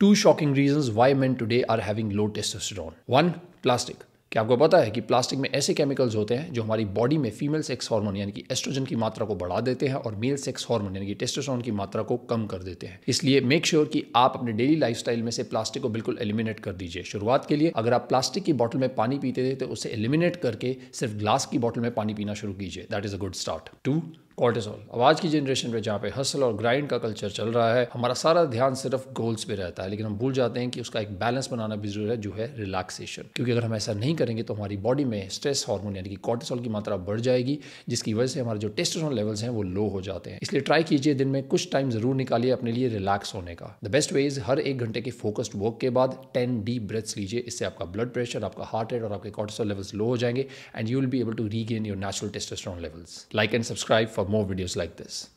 To shocking reason why man today are having low testosterone. One plastic क्या आपको पता है कि प्लास्टिक में ऐसे केमिकल्स होते हैं जो हमारी बॉडी में फीमेल सेक्स हार्मोन यानी कि एस्ट्रोजन की मात्रा को बढ़ा देते हैं और मेल सेक्स हार्मोन यानी कि टेस्टोस्टेरोन की मात्रा को कम कर देते हैं इसलिए मेक श्योर sure कि आप अपने डेली लाइफस्टाइल में से प्लास्टिक को बिल्कुल एलिमिनेट कर दीजिए शुरुआत के लिए अगर आप प्लास्टिक की बॉटल में पानी पीते थे तो उसे एलिमिनेट करके सिर्फ ग्लास की बॉटल में पानी पीना शुरू कीजिए that is a good start to cortisol अब आज की जनरेशन में जहाँ पे हसल और ग्राइंड का कल्चर चल रहा है हमारा सारा ध्यान सिर्फ गोल्स पे रहता है लेकिन हम भूल जाते हैं कि उसका एक बैलेंस बनाना भी जरूरी है जो है रिलैक्सेशन क्योंकि अगर हम ऐसा नहीं करेंगे तो हमारी बॉडी में स्ट्रेस हार्मोन यानी कि कॉर्टिसोल की मात्रा बढ़ जाएगी जिसकी वजह से हमारे जो टेस्टोस्टेरोन लेवल्स हैं वो लो हो जाते हैं इसलिए ट्राई कीजिए दिन में कुछ टाइम जरूर निकालिए अपने लिए रिलैक्स होने का द बेस्ट वे इज हर एक घंटे के फोकस्ड वर्क के बाद टेन डीप ब्रेथ्स लीजिए इससे आपका ब्लड प्रेशर आपका हार्ट रेट और आपके कॉर्टिसोल लेवल्स लो हो जाएंगे and you will be able to regain your natural testosterone levels like and subscribe for more videos like this.